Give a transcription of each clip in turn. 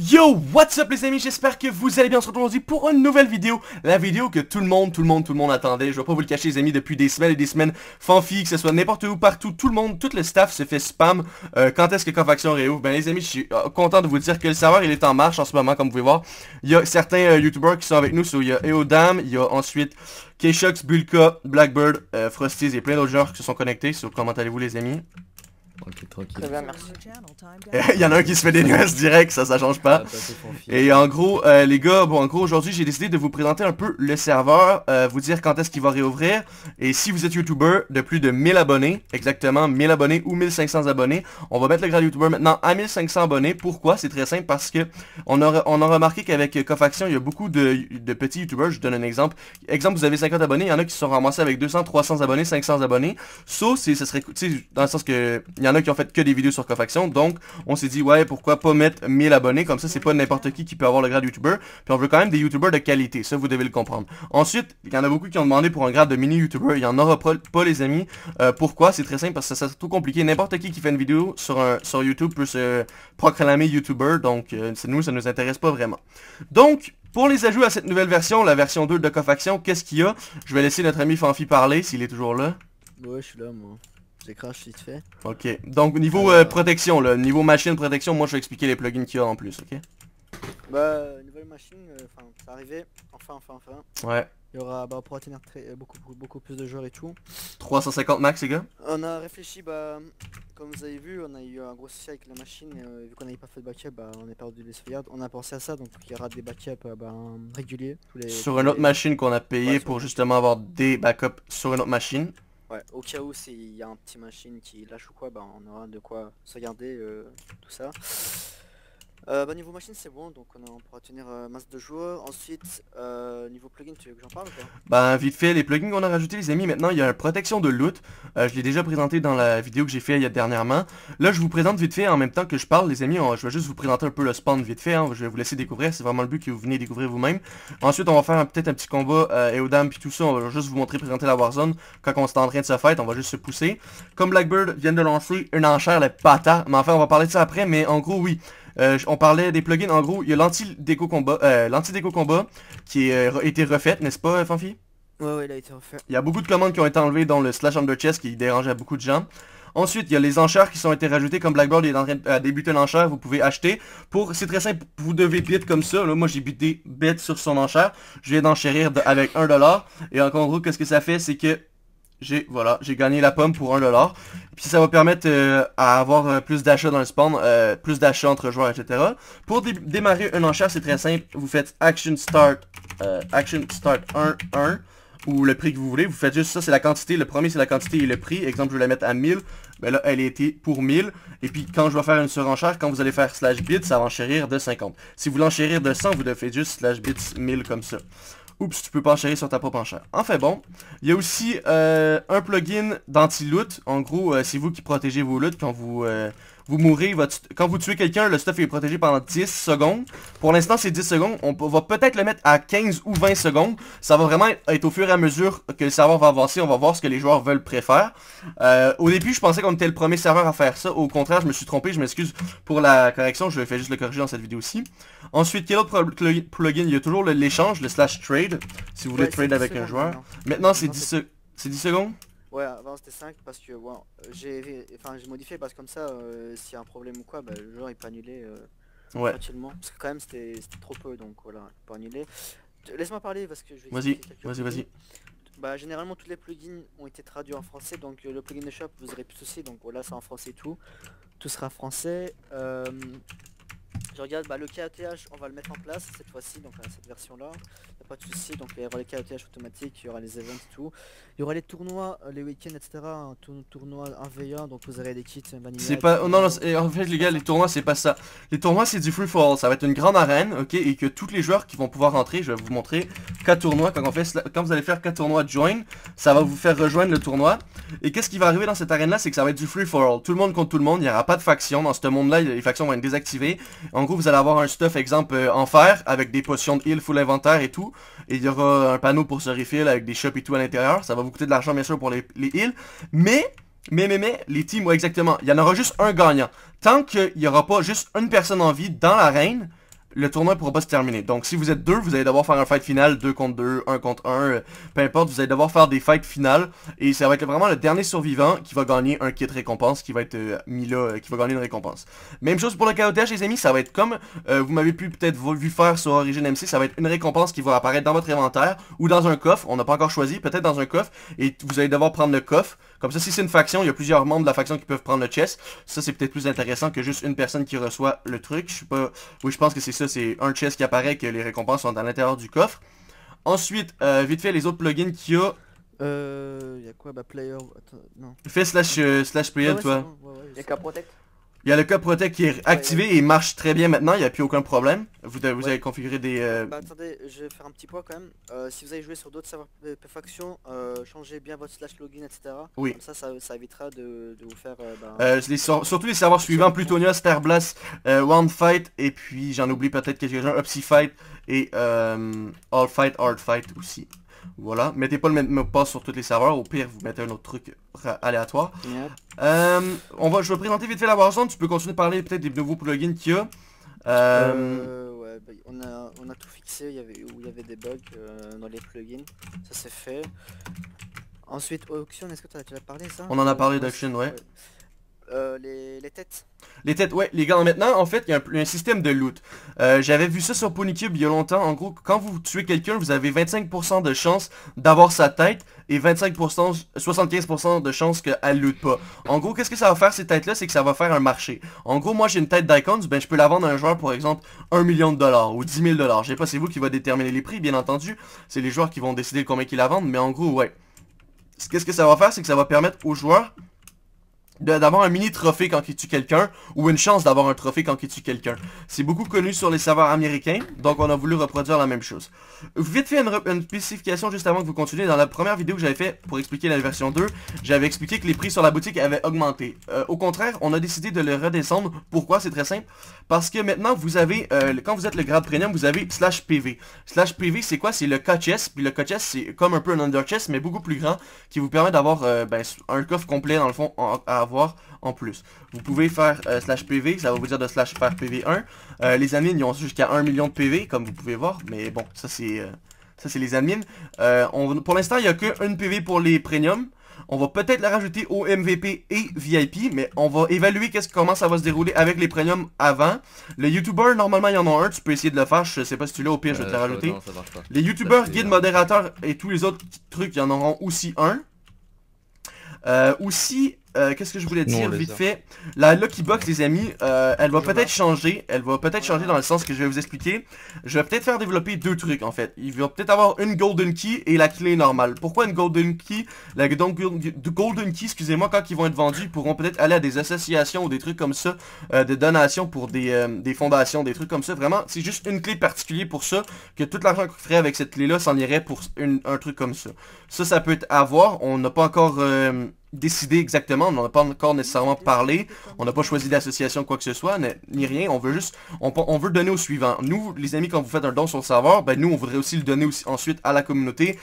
Yo, what's up les amis, j'espère que vous allez bien, on se retrouve aujourd'hui pour une nouvelle vidéo La vidéo que tout le monde, tout le monde, tout le monde attendait Je vais pas vous le cacher les amis, depuis des semaines et des semaines fanfics, que ce soit n'importe où, partout, tout le monde, tout le staff se fait spam euh, Quand est-ce que Confaction réouvre Ben les amis, je suis euh, content de vous dire que le serveur il est en marche en ce moment comme vous pouvez voir Il y a certains euh, youtubeurs qui sont avec nous, il y a Eodam, il y a ensuite k Bulka, Blackbird, Frosty, et plein d'autres joueurs qui se sont connectés Comment allez-vous les amis Ok, tranquille. Il y en a un qui se fait des nuages direct, ça, ça change pas. Ah, Et en gros, euh, les gars, bon, en gros, aujourd'hui, j'ai décidé de vous présenter un peu le serveur, euh, vous dire quand est-ce qu'il va réouvrir. Et si vous êtes YouTuber de plus de 1000 abonnés, exactement 1000 abonnés ou 1500 abonnés, on va mettre le grade YouTuber maintenant à 1500 abonnés. Pourquoi C'est très simple parce que on a, on a remarqué qu'avec Cofaction, il y a beaucoup de, petits YouTubers. Je donne un exemple. Exemple, vous avez 50 abonnés, il y en a qui sont ramassés avec 200, 300 abonnés, 500 abonnés. Sauf, so, ce serait, dans le sens que... Il y en a qui ont fait que des vidéos sur Cofaction, donc on s'est dit, ouais, pourquoi pas mettre 1000 abonnés, comme ça c'est pas n'importe qui qui peut avoir le grade YouTuber, puis on veut quand même des youtubeurs de qualité, ça vous devez le comprendre. Ensuite, il y en a beaucoup qui ont demandé pour un grade de mini YouTuber, il y en aura pas les amis, euh, pourquoi C'est très simple, parce que ça, ça trop compliqué, n'importe qui qui fait une vidéo sur, un, sur YouTube peut se proclamer YouTuber, donc euh, nous, ça nous intéresse pas vraiment. Donc, pour les ajouts à cette nouvelle version, la version 2 de Cofaction, qu'est-ce qu'il y a Je vais laisser notre ami Fanfi parler, s'il est toujours là. Ouais, je suis là, moi décroche vite fait. Ok, donc niveau euh, euh, protection, le niveau machine protection, moi je vais expliquer les plugins qu'il y a en plus, ok Bah, nouvelle machine, euh, enfin, c'est arrivé, enfin, enfin, enfin. Ouais. Il y aura, bah, pour atteindre très, beaucoup, beaucoup plus de joueurs et tout. 350 max, les gars On a réfléchi, bah, comme vous avez vu, on a eu un gros souci avec la machine, vu qu'on n'avait pas fait de backup, bah, on est perdu des sauvegardes. On a pensé à ça, donc il y aura des backups bah, réguliers. Tous les, sur une autre machine qu'on a payé pour justement avoir des backups sur une autre machine. Ouais, au cas où s'il y a un petit machine qui lâche ou quoi, bah on aura de quoi se euh, tout ça. Euh, bah, niveau machine c'est bon donc on, pourra tenir euh, masse de joueurs. Ensuite euh, niveau plugin tu veux que j'en parle ou Bah vite fait les plugins qu'on a rajouté les amis maintenant il y a protection de loot. Euh, je l'ai déjà présenté dans la vidéo que j'ai fait il y a dernièrement. Là je vous présente vite fait en même temps que je parle les amis je vais juste vous présenter un peu le spawn vite fait. Hein. je vais vous laisser découvrir c'est vraiment le but que vous venez découvrir vous-même. Ensuite on va faire peut-être un petit combat et euh, aux puis tout ça on va juste vous montrer présenter la warzone. Quand on est en train de se faire on va juste se pousser. Comme Blackbird vient de lancer une enchère les patas mais enfin on va parler de ça après mais en gros oui euh, on parlait des plugins. En gros, il y a l'anti-déco combat, lanti euh, qui euh, a été refaite, n'est-ce pas, Fanfi Ouais, ouais, il a été refait. Il y a beaucoup de commandes qui ont été enlevées, dont le slash under chest qui dérangeait beaucoup de gens. Ensuite, il y a les enchères qui ont été rajoutées. Comme Blackboard est en train de débuter l'enchère, vous pouvez acheter. Pour, C'est très simple, vous devez bid comme ça. Là, moi, j'ai buté bête sur son enchère. Je viens d'enchérir avec avec 1$. Et en gros, qu'est-ce que ça fait C'est que j'ai voilà, j'ai gagné la pomme pour un dollar. Puis ça va permettre euh, à avoir euh, plus d'achats dans le spawn, euh, plus d'achats entre joueurs, etc. Pour démarrer une enchère, c'est très simple. Vous faites action start, action start 1, 1 ou le prix que vous voulez. Vous faites juste ça, c'est la quantité. Le premier, c'est la quantité et le prix. Exemple, je vais la mettre à 1000. Ben là, elle était été pour 1000. Et puis, quand je vais faire une surenchère, quand vous allez faire slash bits, ça va enchérir de 50. Si vous l'enchérir de 100, vous devez juste slash bits 1000 comme ça. Oups, tu peux pas enchérir sur ta propre enchère. Enfin bon, il y a aussi euh, un plugin d'anti-loot. En gros, euh, c'est vous qui protégez vos loots, quand vous, euh, vous mourrez, quand vous tuez quelqu'un, le stuff est protégé pendant 10 secondes. Pour l'instant, c'est 10 secondes. On va peut-être le mettre à 15 ou 20 secondes. Ça va vraiment être au fur et à mesure que le serveur va avancer. On va voir ce que les joueurs veulent préférer. Euh, au début, je pensais qu'on était le premier serveur à faire ça. Au contraire, je me suis trompé. Je m'excuse pour la correction. Je vais juste le corriger dans cette vidéo-ci. Ensuite, quel autre plugin Il y a toujours l'échange, le slash trade. Si vous voulez trade avec un joueur. Maintenant, c'est 10, 10 secondes. Ouais, avant c'était 5 parce que j'ai enfin j'ai modifié parce que comme ça, euh, s'il y a un problème ou quoi, bah, le joueur il peut annuler euh, ouais. Parce que quand même c'était trop peu donc voilà, il peut annuler. Laisse-moi parler parce que je vais Vas-y, vas-y, vas-y. Bah généralement tous les plugins ont été traduits en français donc euh, le plugin de shop vous aurez plus de soucis donc voilà c'est en français tout. Tout sera français. je regarde bah, le KATH on va le mettre en place cette fois-ci donc cette version là pas de soucis. Donc il y aura les KOTH automatiques, il y aura les events et tout. Il y aura les tournois, euh, les week-ends, etc. Un tournoi 1 v donc vous aurez des kits euh, C'est pas. Non, en fait, les gars, les tournois, c'est pas ça. Les tournois, c'est du free for all. Ça va être une grande arène, ok, et que tous les joueurs qui vont pouvoir rentrer, je vais vous montrer 4 tournois. Quand, on fait, quand vous allez faire 4 tournois join, ça va vous faire rejoindre le tournoi. Et qu'est-ce qui va arriver dans cette arène-là, c'est que ça va être du free for all. Tout le monde contre tout le monde. Il n'y aura pas de faction dans ce monde-là. Les factions vont être désactivées. En gros, vous allez avoir un stuff exemple euh, en fer avec des potions de heal full inventaire et tout. Et il y aura un panneau pour se refill avec des shops et tout à l'intérieur. Ça va vous coûter de l'argent, bien sûr, pour les, les heals. Mais, mais, mais, mais, les teams, exactement. Il y en aura juste un gagnant. Tant qu'il n'y aura pas juste une personne en vie dans l'arène, le tournoi ne pourra pas se terminer. Donc si vous êtes deux, vous allez devoir faire un fight final, 2 contre 2, 1 contre 1, euh, peu importe, vous allez devoir faire des fights finales. Et ça va être vraiment le dernier survivant qui va gagner un kit récompense, qui va être euh, mis là, euh, qui va gagner une récompense. Même chose pour le KOTH les amis, ça va être comme vous m'avez pu peut-être vu faire sur Origin MC, ça va être une récompense qui va apparaître dans votre inventaire ou dans un coffre, on n'a pas encore choisi, peut-être dans un coffre, et vous allez devoir prendre le coffre. Comme ça, si c'est une faction, il y a plusieurs membres de la faction qui peuvent prendre le chest. Ça, c'est peut-être plus intéressant que juste une personne qui reçoit le truc. Je pas... Oui, je pense que c'est ça c'est un chest qui apparaît que les récompenses sont à l'intérieur du coffre. Ensuite, euh, vite fait, les autres plugins qu'il y a. Euh, quoi Bah player... Fais slash, euh, slash player, ah toi. ouais, qu'à il y a le code protect qui est activé et marche très bien maintenant, il n'y a plus aucun problème. Vous, avez configuré des... Euh, bah, attendez, je vais faire un petit point quand même. Euh, si vous avez joué sur d'autres serveurs de perfection, euh, changez bien votre slash login, etc. Oui. Comme ça, ça, évitera de, vous faire... Ben, surtout les serveurs suivants, Plutonia, Starblast, One Fight, et puis j'en oublie peut-être quelques-uns, Upsy Fight et All Fight, Hard Fight aussi. Voilà. Mettez pas le même passe sur tous les serveurs. Au pire, vous mettez un autre truc aléatoire. Euh, on va, je vais présenter vite fait la Warzone. Tu peux continuer de parler peut-être des nouveaux plugins qu'il y a. Euh... euh ouais, ben, on, a, on a tout fixé il y avait, où il y avait des bugs euh, dans les plugins. Ça c'est fait. Ensuite, Auction, est-ce que tu as parlé ça On en a parlé d'Auction, ouais. Euh, les, têtes. Les têtes, ouais. Les gars, maintenant, en fait, il y a un, système de loot. Euh, j'avais vu ça sur Ponycube il y a longtemps. En gros, quand vous tuez quelqu'un, vous avez 25% de chance d'avoir sa tête et 25%, 75% de chance qu'elle loot pas. En gros, qu'est-ce que ça va faire, ces têtes-là C'est que ça va faire un marché. En gros, moi, j'ai une tête d'Icons, ben, je peux la vendre à un joueur, pour exemple, 1 million de dollars ou 10 000 dollars. Je sais pas, c'est vous qui va déterminer les prix, bien entendu. C'est les joueurs qui vont décider combien qu'ils la vendent, mais en gros, ouais. Qu'est-ce que ça va faire, c'est que ça va permettre aux joueurs d'avoir un mini trophée quand il tue quelqu'un ou une chance d'avoir un trophée quand il tue quelqu'un. C'est beaucoup connu sur les serveurs américains, donc on a voulu reproduire la même chose. Vite fait une, spécification juste avant que vous continuez. Dans la première vidéo que j'avais fait pour expliquer la version 2, j'avais expliqué que les prix sur la boutique avaient augmenté. Euh, au contraire, on a décidé de le redescendre. Pourquoi C'est très simple. Parce que maintenant, vous avez, euh, quand vous êtes le grade premium, vous avez slash PV. Slash PV, c'est quoi C'est le K-Chest, puis le K-Chest, c'est comme un peu un under chest, mais beaucoup plus grand, qui vous permet d'avoir euh, ben, un coffre complet dans le fond à avoir avoir en plus. Vous pouvez faire euh, slash PV, ça va vous dire de slash faire PV1. Euh, les admins, ils ont jusqu'à 1 million de PV, comme vous pouvez voir, mais bon, ça c'est euh, ça c'est les admins. On, pour l'instant, il n'y a qu'une PV pour les premiums. On va peut-être la rajouter au MVP et VIP, mais on va évaluer ce comment ça va se dérouler avec les premiums avant. Les YouTubers, normalement, il y en a un, tu peux essayer de le faire, je sais pas si tu l'as, au pire, je vais te la rajouter. les YouTubers, guide modérateur et tous les autres trucs, il y en auront aussi un. Euh, aussi, euh, qu'est-ce que je voulais dire vite fait La Lucky Box, les amis, euh, elle va peut-être changer. Elle va peut-être changer dans le sens que je vais vous expliquer. Je vais peut-être faire développer deux trucs, en fait. Il va peut-être avoir une Golden Key et la clé normale. Pourquoi une Golden Key La Golden Key, excusez-moi, quand ils vont être vendus, ils pourront peut-être aller à des associations ou des trucs comme ça, euh, des donations pour des, fondations, des trucs comme ça. Vraiment, c'est juste une clé particulière pour ça, que tout l'argent qu'on ferait avec cette clé-là s'en irait pour un truc comme ça. Ça, ça peut être à On n'a pas encore décider exactement, on n'en a pas encore nécessairement parlé, on n'a pas choisi d'association quoi que ce soit, ni rien, on veut juste, on, veut donner au suivant. Nous, les amis, quand vous faites un don sur le serveur, ben nous, on voudrait aussi le donner aussi, ensuite à la communauté,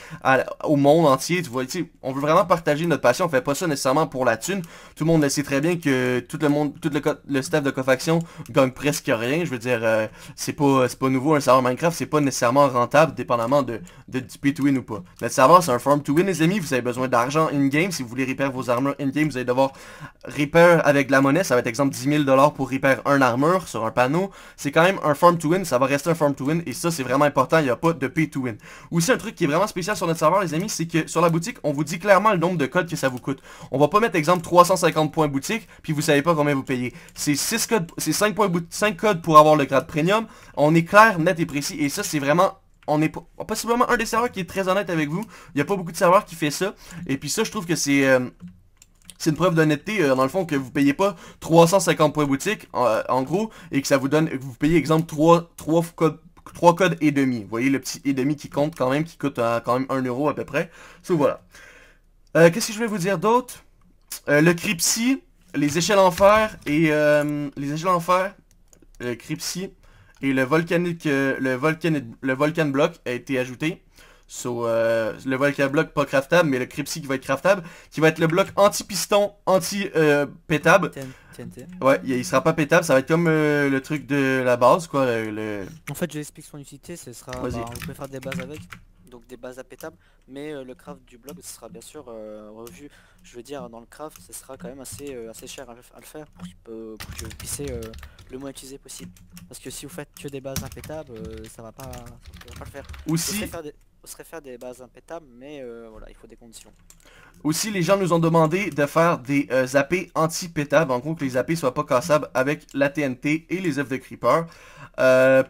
au monde entier, tu vois, tu on veut vraiment partager notre passion, on fait pas ça nécessairement pour la thune, tout le monde sait très bien que tout le monde, tout le, le staff de Cofaction gagne presque rien, je veux dire, euh, c'est pas, pas nouveau, un serveur Minecraft, c'est pas nécessairement rentable, dépendamment de, de, du pay win ou pas. Notre serveur, c'est un farm to win, les amis, vous avez besoin d'argent in-game si vous voulez réparer vos armures in-game, vous allez devoir repair avec de la monnaie. Ça va être exemple 10 000$ pour repair un armure sur un panneau. C'est quand même un farm to win, ça va rester un farm to win. Et ça, c'est vraiment important, il n'y a pas de pay to win. Aussi, un truc qui est vraiment spécial sur notre serveur, les amis, c'est que sur la boutique, on vous dit clairement le nombre de codes que ça vous coûte. On va pas mettre exemple 350 points boutique, puis vous savez pas combien vous payez. C'est 6 codes, c'est 5, 5 codes pour avoir le grade premium. On est clair, net et précis. Et ça, c'est vraiment on est possiblement un des serveurs qui est très honnête avec vous. Il n'y a pas beaucoup de serveurs qui fait ça. Et puis ça, je trouve que c'est... Euh, c'est une preuve d'honnêteté, euh, dans le fond, que vous payez pas 350 points boutique, euh, en, gros, et que ça vous donne, vous payez, exemple, 3, codes et demi. Vous voyez le petit et demi qui compte quand même, qui coûte quand même 1€ euro à peu près. So, voilà. Qu'est-ce que je vais vous dire d'autre Le Cripsy, les échelles en fer et les échelles en fer, le Cripsy, et le volcanique euh, le volcan, le volcan block a été ajouté. So, euh, le volcan bloc pas craftable, mais le Cripsy qui va être craftable, qui va être le bloc anti-piston, anti-pétable. Euh, ouais, il sera pas pétable, ça va être comme le truc de la base, quoi. En fait, je l'explique son utilité, ce sera... Bah, on peut faire des bases avec des bases impétables, mais euh, le craft du blog ce sera bien sûr euh, revu. Je veux dire, dans le craft, ce sera quand même assez, euh, assez cher à le, faire pour, que vous puissiez le moins utiliser possible. Parce que si vous faites que des bases impétables, ça va pas, ça va pas le faire. aussi on serait faire des bases impétables, mais voilà, il faut des conditions. Aussi, les gens nous ont demandé de faire des AP anti-pétables, en gros que les AP soient pas cassables avec la TNT et les œufs de creeper.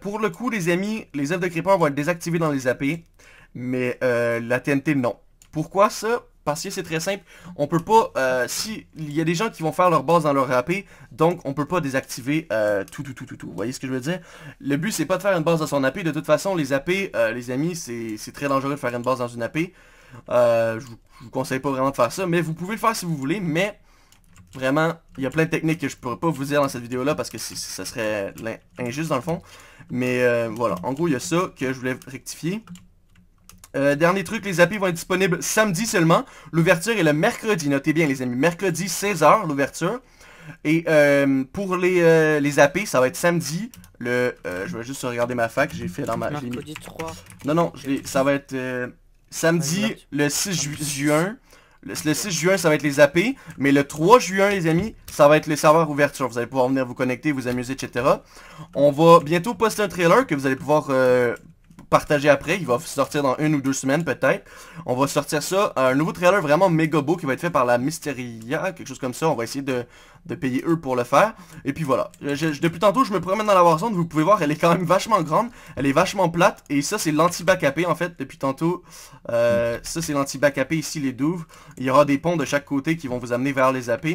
pour le coup, les amis, les œufs de creeper vont être désactivés dans les AP mais euh, la TNT, non. Pourquoi ça parce que c'est très simple, on peut pas, euh, si, il y a des gens qui vont faire leur base dans leur AP, donc on peut pas désactiver euh, tout, tout, tout, tout, tout, vous voyez ce que je veux dire? Le but c'est pas de faire une base dans son AP, de toute façon les AP, les amis, c'est très dangereux de faire une base dans une AP, je, vous, vous conseille pas vraiment de faire ça, mais vous pouvez le faire si vous voulez, mais vraiment, il y a plein de techniques que je pourrais pas vous dire dans cette vidéo là, parce que ça serait injuste dans le fond, mais voilà, en gros il y a ça que je voulais rectifier, euh, dernier truc, les AP vont être disponibles samedi seulement. L'ouverture est le mercredi. Notez bien, les amis. Mercredi, 16h, l'ouverture. Et euh, pour les, euh, AP, ça va être samedi. Le, je vais juste regarder ma fac. J'ai fait dans ma... Non, non, ça va être samedi, le 6 juin. Le, 6 juin, ça va être les AP. Mais le 3 juin, les amis, ça va être les serveurs ouverture. Vous allez pouvoir venir vous connecter, vous amuser, etc. On va bientôt poster un trailer que vous allez pouvoir partager après. Il va sortir dans une ou deux semaines peut-être. On va sortir ça. Un nouveau trailer vraiment méga beau qui va être fait par la Mysteria, quelque chose comme ça. On va essayer de, de payer eux pour le faire. Et puis voilà. Euh, depuis tantôt, je me promène dans la Warzone. Vous pouvez voir, elle est quand même vachement grande. Elle est vachement plate. Et ça, c'est l'anti-backapé en fait depuis tantôt. Euh, ça, c'est l'anti-backapé ici, les douves. Il y aura des ponts de chaque côté qui vont vous amener vers les AP.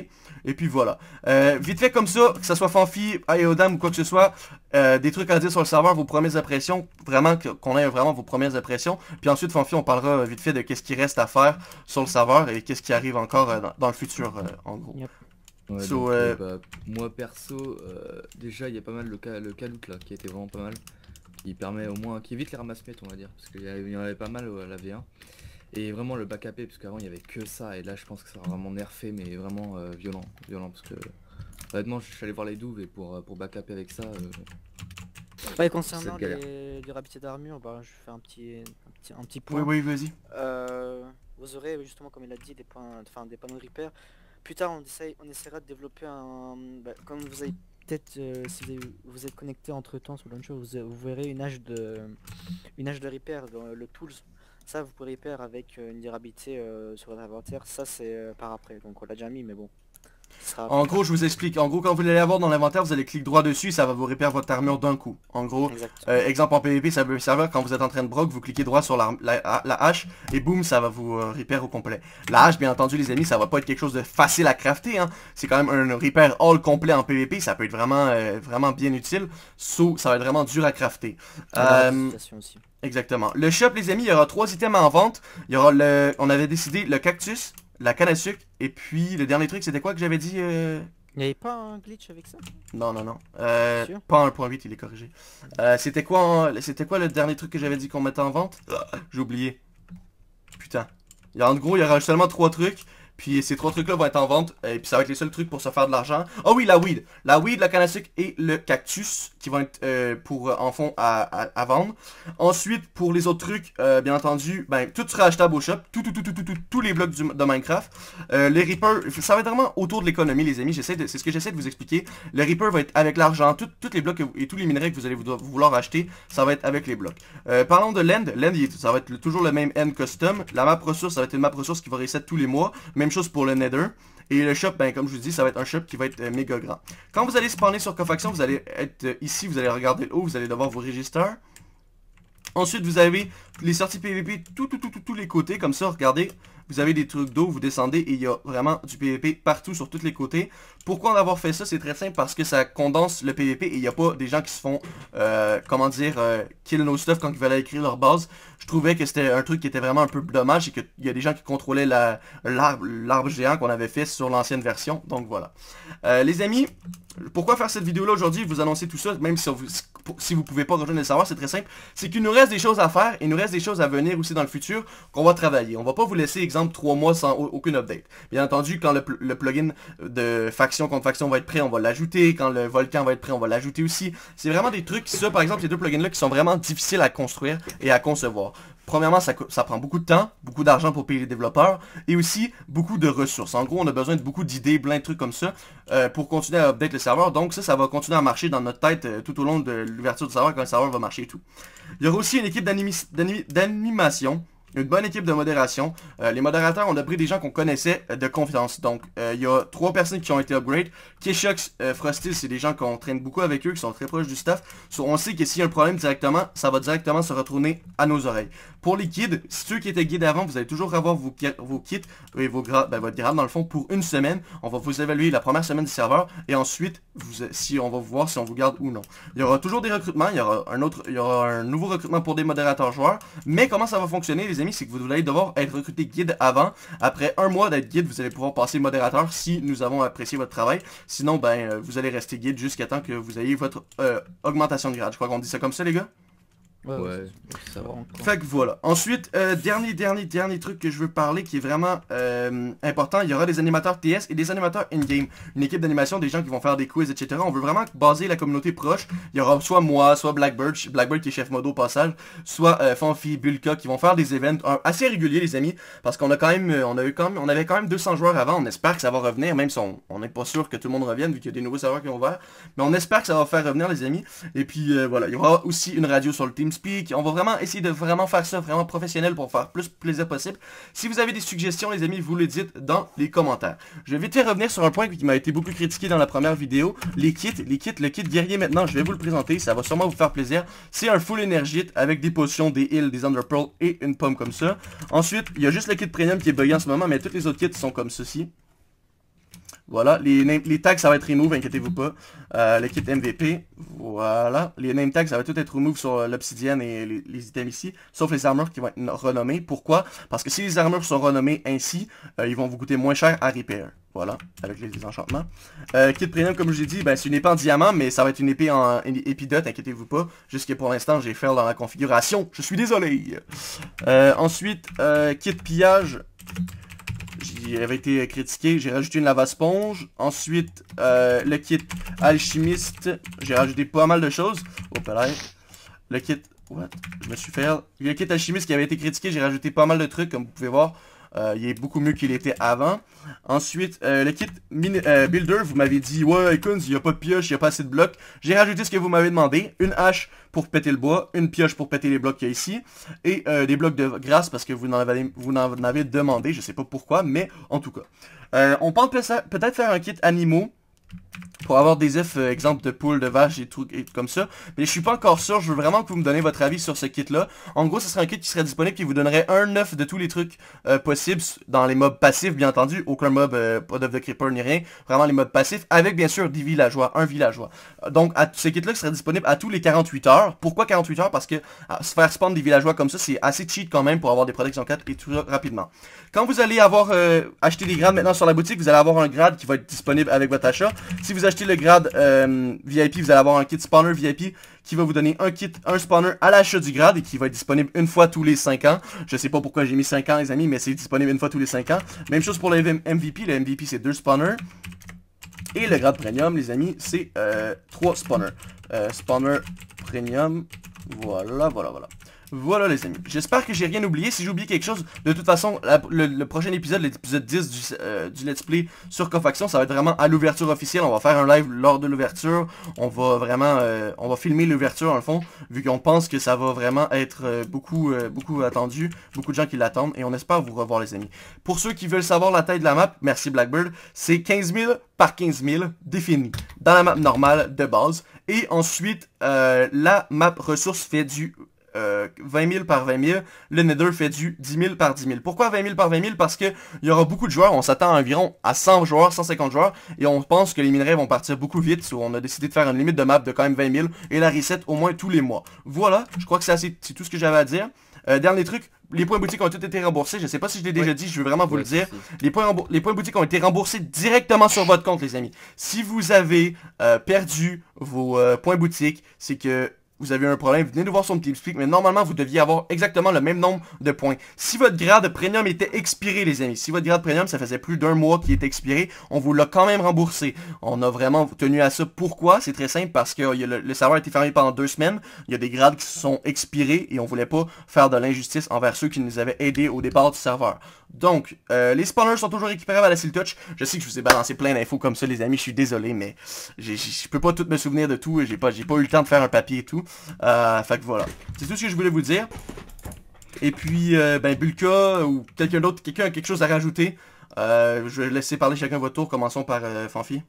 Et puis voilà. Euh, vite fait comme ça, que ça soit Fanfi, Ayodam ou quoi que ce soit, des trucs à dire sur le serveur, vos premières impressions, vraiment que qu'on ait vraiment vos premières impressions. Puis ensuite, Fanfi, on parlera euh, vite fait de qu'est-ce qui reste à faire sur le serveur et qu'est-ce qui arrive encore euh, dans, le futur, euh, en gros. Bah, moi perso, déjà il y a pas mal le, cas le là qui était vraiment pas mal. Il permet au moins, qui évite les ramasse-miettes on va dire, parce qu'il y, en avait pas mal à la V1. Et vraiment le back AP, parce qu'avant il y avait que ça, et là je pense que ça a vraiment nerfé, mais vraiment violent, violent, parce que honnêtement je suis allé voir les douves et pour, pour back avec ça, concernant les, durabilités d'armure, bah, je fais un petit, un petit, point. Oui, oui, vas-y. Euh, vous aurez justement, comme il a dit, des, points, enfin, des panneaux repair. Plus tard, on, essaye, on essaiera de développer un... Bah, comme vous avez peut-être, euh, si vous, êtes connecté entre-temps sur Launcher, vous, vous verrez une âge de, une hache de repair dans le Tools. Ça, vous pourrez repair avec euh, une durabilité sur votre inventaire. Ça, c'est par après, donc on l'a déjà mis, mais bon. En gros, je vous explique. En gros, quand vous allez avoir dans l'inventaire, vous allez cliquer droit dessus ça va vous réparer votre armure d'un coup. En gros, euh, exemple en PvP, ça veut serveur, quand vous êtes en train de broc, vous cliquez droit sur la, la, hache et boum, ça va vous euh, réparer au complet. La hache, bien entendu, les amis, ça va pas être quelque chose de facile à crafter. Hein. C'est quand même un repair all complet en PvP. Ça peut être vraiment, euh, vraiment bien utile. Sauf, ça va être vraiment dur à crafter. Exactement. Le shop, les amis, il y aura trois items en vente. Il y aura le, on avait décidé le cactus, la canne à sucre. Et puis, le dernier truc, c'était quoi que j'avais dit euh... Il n'y avait pas un glitch avec ça Non, non, non. Euh, pas 1.8, il est corrigé. Euh, c'était quoi c'était quoi le dernier truc que j'avais dit qu'on mettait en vente ah, J'ai oublié. Putain. En gros, il y aura seulement trois trucs. Puis ces trois trucs-là vont être en vente. Et puis ça va être les seuls trucs pour se faire de l'argent. Oh oui, la weed. La weed, la canne à sucre et le cactus qui vont être euh, pour euh, en fond à, vendre. Ensuite, pour les autres trucs, euh, bien entendu, ben, tout sera achetable au shop. Tout, tous les blocs de Minecraft. les reapers, ça va être vraiment autour de l'économie, les amis. C'est ce que j'essaie de vous expliquer. Le Reaper va être avec l'argent. Tous les blocs et tous les minerais que vous allez vouloir acheter, ça va être avec les blocs. parlons de l'end. L'end, ça va être toujours le même end custom. La map ressource, ça va être une map ressource qui va reset tous les mois. Même chose pour le Nether. Et le shop, ben, comme je vous dis, ça va être un shop qui va être euh, méga grand. Quand vous allez spawner sur Cofaction, vous allez être euh, ici, vous allez regarder le haut, vous allez devoir vos register. Ensuite, vous avez les sorties PVP tous les côtés, comme ça, regardez. Vous avez des trucs d'eau, vous descendez et il y a vraiment du PVP partout sur tous les côtés. Pourquoi en avoir fait ça C'est très simple parce que ça condense le PVP et il n'y a pas des gens qui se font, euh, comment dire, euh, kill no stuff quand ils veulent écrire leur base. Je trouvais que c'était un truc qui était vraiment un peu dommage et qu'il y a des gens qui contrôlaient l'arbre géant qu'on avait fait sur l'ancienne version. Donc voilà. Euh, les amis, pourquoi faire cette vidéo-là aujourd'hui Vous annoncer tout ça, même si vous, si vous pouvez pas rejoindre le savoir, c'est très simple. C'est qu'il nous reste des choses à faire et il nous reste des choses à venir aussi dans le futur qu'on va travailler. On va pas vous laisser exemple, trois mois sans aucune update. Bien entendu, quand le, plugin de faction contre faction va être prêt, on va l'ajouter. Quand le volcan va être prêt, on va l'ajouter aussi. C'est vraiment des trucs, ça par exemple, ces deux plugins-là qui sont vraiment difficiles à construire et à concevoir premièrement, ça, ça, prend beaucoup de temps, beaucoup d'argent pour payer les développeurs, et aussi beaucoup de ressources. En gros, on a besoin de beaucoup d'idées, plein de trucs comme ça, euh, pour continuer à update le serveur. Donc ça, ça va continuer à marcher dans notre tête euh, tout au long de l'ouverture du serveur, quand le serveur va marcher et tout. Il y aura aussi une équipe d'animation une bonne équipe de modération. Euh, les modérateurs, on a pris des gens qu'on connaissait euh, de confiance. Donc, euh, il y a trois personnes qui ont été upgrade. Keshux, Frosty, c'est des gens qu'on traîne beaucoup avec eux, qui sont très proches du staff. on sait que s'il y a un problème directement, ça va directement se retourner à nos oreilles. Pour les guides, si ceux qui étaient guides avant, vous allez toujours avoir vos, kits et vos ben, votre grade dans le fond pour une semaine. On va vous évaluer la première semaine du serveur et ensuite, si on va voir si on vous garde ou non. Il y aura toujours des recrutements, il y aura un autre, il y aura un nouveau recrutement pour des modérateurs joueurs. Mais comment ça va fonctionner les c'est que vous allez devoir être recruté guide avant. Après un mois d'être guide, vous allez pouvoir passer modérateur si nous avons apprécié votre travail. Sinon, ben, euh, vous allez rester guide jusqu'à temps que vous ayez votre euh, augmentation de grade. Je crois qu'on dit ça comme ça, les gars. Ouais, Ça va Fait que voilà. Ensuite, euh, dernier, dernier, dernier truc que je veux parler qui est vraiment euh, important. Il y aura des animateurs TS et des animateurs in-game. Une équipe d'animation, des gens qui vont faire des quiz, etc. On veut vraiment baser la communauté proche. Il y aura soit moi, soit Blackbird, Blackbird qui est chef modo au passage, soit euh, Fanfi, Bulka qui vont faire des événements assez réguliers, les amis. Parce qu'on a quand même, euh, on a eu quand même, on avait quand même 200 joueurs avant. On espère que ça va revenir, même si on n'est pas sûr que tout le monde revienne vu qu'il y a des nouveaux serveurs qui ont ouvert. Mais on espère que ça va faire revenir, les amis. Et puis voilà, il y aura aussi une radio sur le team on va vraiment essayer de vraiment faire ça vraiment professionnel pour faire plus plaisir possible. Si vous avez des suggestions, les amis, vous le dites dans les commentaires. Je vais vite revenir sur un point qui m'a été beaucoup critiqué dans la première vidéo. Les kits, les kits, le kit guerrier maintenant, je vais vous le présenter. Ça va sûrement vous faire plaisir. C'est un full énergite avec des potions, des heals, des pearls et une pomme comme ça. Ensuite, il y a juste le kit premium qui est bugué en ce moment, mais tous les autres kits sont comme ceci. Voilà, les, tags, ça va être remove, inquiétez-vous pas. Euh, le MVP, voilà. Les name tags, ça va tout être remove sur euh, l'obsidienne et les, items ici, sauf les armures qui vont être renommées. Pourquoi Parce que si les armures sont renommées ainsi, euh, ils vont vous coûter moins cher à repair. Voilà, avec les, enchantements. Euh, kit premium, comme je l'ai dit, ben, c'est une épée en diamant, mais ça va être une épée en épidote, inquiétez-vous pas. Jusqu'à pour l'instant, j'ai fait dans la configuration. Je suis désolé. Euh, ensuite, kit pillage il avait été critiqué, j'ai rajouté une lava sponge. Ensuite, euh, le kit alchimiste, j'ai rajouté pas mal de choses. Oh, là Le kit... What? Je me suis fait... Le kit alchimiste qui avait été critiqué, j'ai rajouté pas mal de trucs, comme vous pouvez voir. Euh, il est beaucoup mieux qu'il était avant. Ensuite, euh, le kit euh, Builder, vous m'avez dit, ouais, Icons, il n'y a pas de pioche, il n'y a pas assez de blocs. J'ai rajouté ce que vous m'avez demandé, une hache pour péter le bois, une pioche pour péter les blocs qu'il y a ici, et des blocs de grâce parce que vous n'en avez, demandé, je sais pas pourquoi, mais en tout cas. on peut peut-être faire un kit animaux, pour avoir des œufs, euh, exemple de poules, de vaches et tout et comme ça. Mais je suis pas encore sûr, je veux vraiment que vous me donnez votre avis sur ce kit-là. En gros, ce serait un kit qui serait disponible qui vous donnerait un œuf de tous les trucs euh, possibles dans les mobs passifs, bien entendu. Aucun mob, euh, pas de creeper ni rien. Vraiment les mobs passifs, avec bien sûr des villageois, un villageois. Donc, ce kit-là serait disponible à tous les 48 heures. Pourquoi 48 heures Parce que ah, se faire spawn des villageois comme ça, c'est assez cheat quand même pour avoir des protections 4 et tout ça rapidement. Quand vous allez avoir acheté des grades maintenant sur la boutique, vous allez avoir un grade qui va être disponible avec votre achat. Si vous achetez le grade euh, VIP, vous allez avoir un kit spawner VIP qui va vous donner un kit, un spawner à l'achat du grade et qui va être disponible une fois tous les 5 ans. Je sais pas pourquoi j'ai mis 5 ans les amis, mais c'est disponible une fois tous les 5 ans. Même chose pour le MVP, le MVP c'est 2 spawners. Et le grade premium les amis, c'est 3 euh, spawners. Euh, spawner premium, voilà, voilà, voilà. Voilà les amis, j'espère que j'ai rien oublié, si j'ai oublié quelque chose, de toute façon, le, prochain épisode, l'épisode 10 euh, du, Let's Play sur Cofaction, ça va être vraiment à l'ouverture officielle, on va faire un live lors de l'ouverture, on va vraiment, euh, on va filmer l'ouverture en le fond, vu qu'on pense que ça va vraiment être euh, beaucoup, beaucoup attendu, beaucoup de gens qui l'attendent, et on espère vous revoir les amis. Pour ceux qui veulent savoir la taille de la map, merci Blackbird, c'est 15 000 par 15 000 défini dans la map normale de base. Et ensuite, la map ressource fait du 20 euh, 000 par 20 000. Le Nether fait du 10 000 par 10 000. Pourquoi 20 000 par 20 000 Parce il y aura beaucoup de joueurs. On s'attend à environ à 100 joueurs, 150 joueurs. Et on pense que les minerais vont partir beaucoup vite. So on a décidé de faire une limite de map de quand même 20 000. Et la reset au moins tous les mois. Voilà, je crois que c'est tout ce que j'avais à dire. Euh, dernier truc, les points boutiques ont tous été remboursés. Je sais pas si je l'ai déjà dit, je veux vraiment vous le dire. Les points, les points boutiques ont été remboursés directement sur votre compte, les amis. Si vous avez euh, perdu vos points boutiques, c'est que vous avez un problème, venez nous voir sur TeamSpeak, mais normalement, vous deviez avoir exactement le même nombre de points. Si votre grade premium était expiré, les amis, si votre grade premium, ça faisait plus d'un mois qu'il était expiré, on vous l'a quand même remboursé. On a vraiment tenu à ça. Pourquoi? C'est très simple, parce que le, serveur a été fermé pendant deux semaines, il y a des grades qui sont expirés, et on voulait pas faire de l'injustice envers ceux qui nous avaient aidés au départ du serveur. Donc, euh, les spawners sont toujours récupérables à la seal touch. Je sais que je vous ai balancé plein d'infos comme ça, les amis. Je suis désolé, mais je peux pas tout me souvenir de tout. et J'ai pas, pas eu le temps de faire un papier et tout. Euh, fait que voilà. C'est tout ce que je voulais vous dire. Et puis, euh, ben, Bulka ou quelqu'un d'autre, quelqu'un a quelque chose à rajouter. Euh, je vais laisser parler chacun votre tour. Commençons par Fanfi.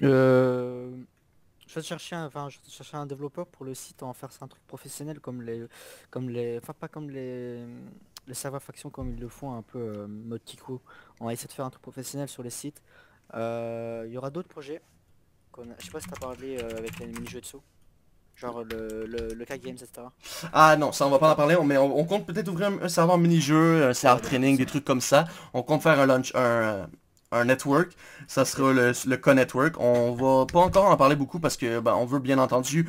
Je vais chercher un, enfin, un développeur pour le site en faire un truc professionnel comme les, comme les, enfin pas comme les, le serveur faction comme ils le font un peu euh, mode coup on va essayer de faire un truc professionnel sur les sites. Euh, il y aura d'autres projets. Je sais pas si t'as parlé euh, avec les mini-jeux de saut Genre le, le, le K Games, etc. Ah non, ça on va pas en parler, mais on, compte peut-être ouvrir un, serveur mini-jeu, un serveur training, des trucs comme ça. On compte faire un launch, un, network, ça sera le, le co-network. On va pas encore en parler beaucoup parce que ben, on veut bien entendu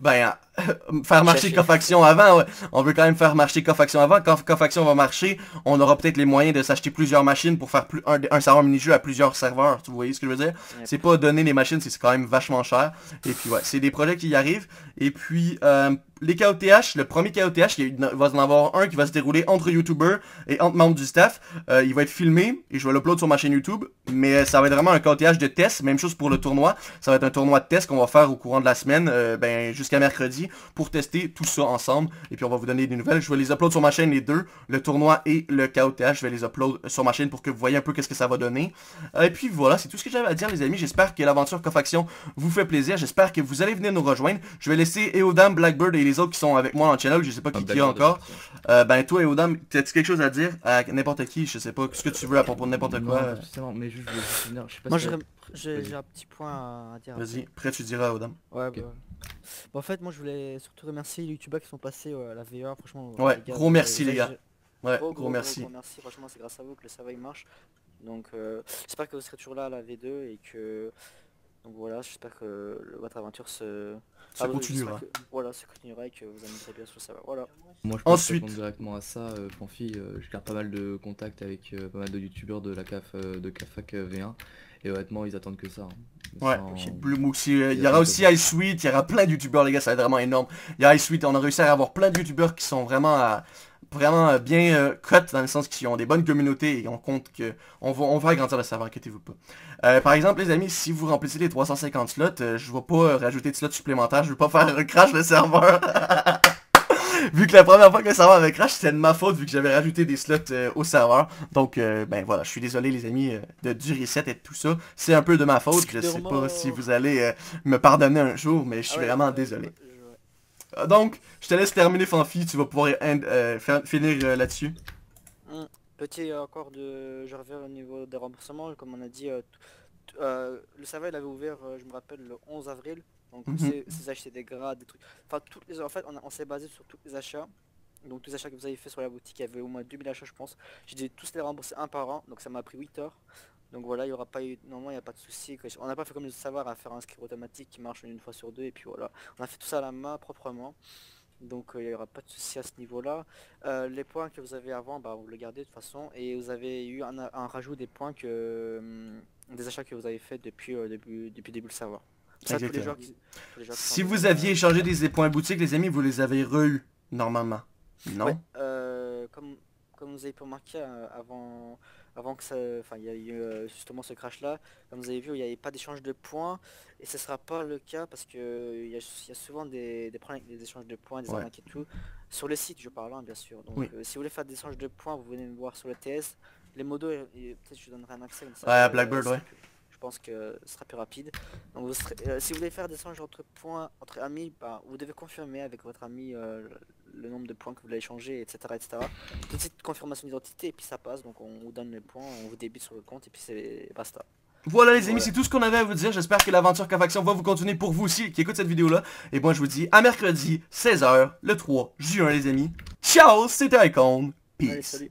ben, faire marcher Cofaction avant. On veut quand même faire marcher Cofaction avant. Quand Cofaction va marcher, on aura peut-être les moyens de s'acheter plusieurs machines pour faire plus un, serveur mini-jeu à plusieurs serveurs. tu voyez ce que je veux dire? C'est pas donner les machines, c'est quand même vachement cher. Et puis ouais, c'est des projets qui y arrivent. Et puis euh, les KOTH, le premier KOTH, il va en avoir un qui va se dérouler entre YouTubers et entre membres du staff. Euh, il va être filmé et je vais l'upload sur ma chaîne YouTube. Mais euh, ça va être vraiment un KOTH de test. Même chose pour le tournoi. Ça va être un tournoi de test qu'on va faire au courant de la semaine, ben, jusqu'à mercredi pour tester tout ça ensemble. Et puis on va vous donner des nouvelles. Je vais les upload sur ma chaîne les deux, le tournoi et le KOTH. Je vais les upload sur ma chaîne pour que vous voyez un peu qu'est-ce que ça va donner. Euh, et puis voilà, c'est tout ce que j'avais à dire les amis. J'espère que l'aventure Cofaction vous fait plaisir. J'espère que vous allez venir nous rejoindre. Je vais laisser Eodam, Blackbird et les autres qui sont avec moi dans le channel. Je sais pas qui qui encore. Euh, ben toi Eodam, t'as-tu quelque chose à dire à n'importe qui Je sais pas ce que tu veux à propos de n'importe quoi. mais je, sais pas moi, j'ai un petit point à dire. Vas-y, après tu diras Eodam. Ouais, bon bah, Bon, bah, en fait, moi je voulais surtout remercier les youtubeurs qui sont passés euh, à la v franchement. Euh, ouais, gros merci les gars. Ouais, gros, gros, merci. merci. Franchement, c'est grâce à vous que le travail marche. Donc, euh, j'espère que vous serez toujours là à la V2 et que... Donc voilà, j'espère que votre aventure se... Ça continuera. voilà, ça continuera et que vous amuserez bien sur ça. Voilà. Moi, je pense Ensuite... directement à ça, euh, Panfi, je garde pas mal de contacts avec pas mal de youtubeurs de la CAF, de CAFAC V1. Et honnêtement, ils attendent que ça. Hein. Ouais, euh, il, y aura aussi Ice il y aura plein de youtubeurs, les gars, ça va être vraiment énorme. Il y a Ice on a réussi à avoir plein de youtubeurs qui sont vraiment euh, vraiment euh, bien cut dans le sens qu'ils ont des bonnes communautés et on compte que on va, agrandir le serveur, inquiétez-vous pas. par exemple, les amis, si vous remplissez les 350 slots, je ne vais pas rajouter de slots supplémentaires, je ne vais pas faire un crash le serveur. vu que la première fois que le serveur avait crash, c'était de ma faute, vu que j'avais rajouté des slots euh, au serveur. Donc, euh, ben voilà, je suis désolé, les amis, euh, de, du reset et tout ça. C'est un peu de ma faute. Je sais pas si vous allez me pardonner un jour, mais je suis ah vraiment désolé. Donc, je te laisse terminer, Fanfi. Tu vas pouvoir finir là-dessus. Hmm. Petit encore de... Je reviens au niveau des remboursements. Comme on a dit, le serveur, il avait ouvert, je me rappelle, le 11 avril. Donc, mhm. c'est acheter des grades, des trucs. Enfin, toutes les, en fait, on, s'est basé sur tous les achats. Donc, tous les achats que vous avez fait sur la boutique, il y avait au moins 2000 achats, je pense. J'ai dit tous les rembourser un par an, donc ça m'a pris 8 heures. Donc voilà, il y aura pas eu, normalement il n'y a pas de souci. On n'a pas fait comme le savoir à faire un script automatique qui marche une fois sur deux et puis voilà. On a fait tout ça à la main proprement. Donc euh, il n'y aura pas de souci à ce niveau-là. Euh, les points que vous avez avant, bah, vous le gardez de toute façon. Et vous avez eu un, rajout des points que hum, des achats que vous avez fait depuis, euh, depuis, depuis début le savoir si vous aviez échangé des points boutique, les amis, vous les avez reus normalement. Non euh, comme, vous avez pu remarquer euh, avant, avant que ça... Enfin, il y a euh, justement ce crash-là. Comme vous avez vu, il n'y avait pas d'échange de points. Et ce sera pas le cas parce que il y, a souvent des, problèmes avec des échanges de points, des ouais. et tout. Sur le site, je parle, hein, bien sûr. Donc, si vous voulez faire des échanges de points, vous venez me voir sur le TS. Les modos, peut-être je donnerai un accès. Comme ça, Blackbird, ouais je pense que ce sera plus rapide. Euh, si vous voulez faire des changes entre points, entre amis, bah, vous devez confirmer avec votre ami euh, le nombre de points que vous voulez échanger, etc. etc. Petite confirmation d'identité et puis ça passe, donc on vous donne les points, on vous débite sur le compte et puis c'est basta. Voilà les amis, c'est tout ce qu'on avait à vous dire. J'espère que l'aventure Cavaction va vous continuer pour vous aussi qui écoute cette vidéo-là. Et moi je vous dis à mercredi, 16h, le 3 juin les amis. Ciao, c'était Icon. Peace.